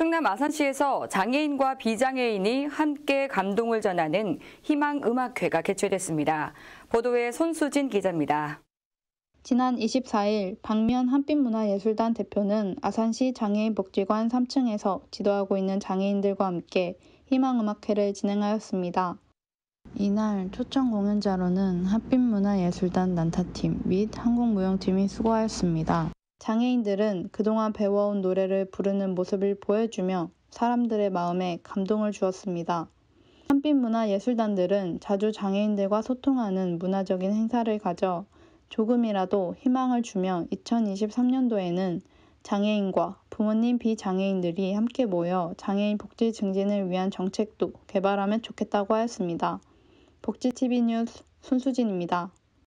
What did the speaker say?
충남 아산시에서 장애인과 비장애인이 함께 감동을 전하는 희망음악회가 개최됐습니다. 보도에 손수진 기자입니다. 지난 24일 박면 한빛문화예술단 대표는 아산시 장애인복지관 3층에서 지도하고 있는 장애인들과 함께 희망음악회를 진행하였습니다. 이날 초청 공연자로는 한빛문화예술단 난타팀 및 한국무용팀이 수고하였습니다. 장애인들은 그동안 배워온 노래를 부르는 모습을 보여주며 사람들의 마음에 감동을 주었습니다. 한빛문화예술단들은 자주 장애인들과 소통하는 문화적인 행사를 가져 조금이라도 희망을 주며 2023년도에는 장애인과 부모님 비장애인들이 함께 모여 장애인 복지 증진을 위한 정책도 개발하면 좋겠다고 하였습니다. 복지TV 뉴스 손수진입니다.